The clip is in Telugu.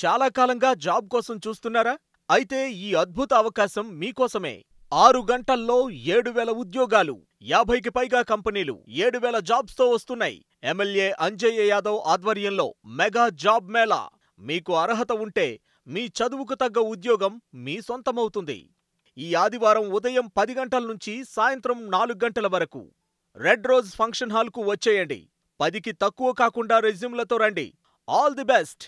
చాలా కాలంగా జాబ్ కోసం చూస్తున్నారా అయితే ఈ అద్భుత అవకాశం మీకోసమే ఆరు గంటల్లో ఏడు వేల ఉద్యోగాలు యాభైకి పైగా కంపెనీలు ఏడు వేల జాబ్స్తో వస్తున్నాయి ఎమ్మెల్యే అంజయ్య యాదవ్ ఆధ్వర్యంలో మెగా జాబ్ మేళా మీకు అర్హత ఉంటే మీ చదువుకు తగ్గ ఉద్యోగం మీ సొంతమవుతుంది ఈ ఆదివారం ఉదయం పది గంటల నుంచి సాయంత్రం నాలుగు గంటల వరకు రెడ్ రోజ్ ఫంక్షన్ హాల్కు వచ్చేయండి పదికి తక్కువ కాకుండా రెజ్యూమ్లతో రండి ఆల్ ది బెస్ట్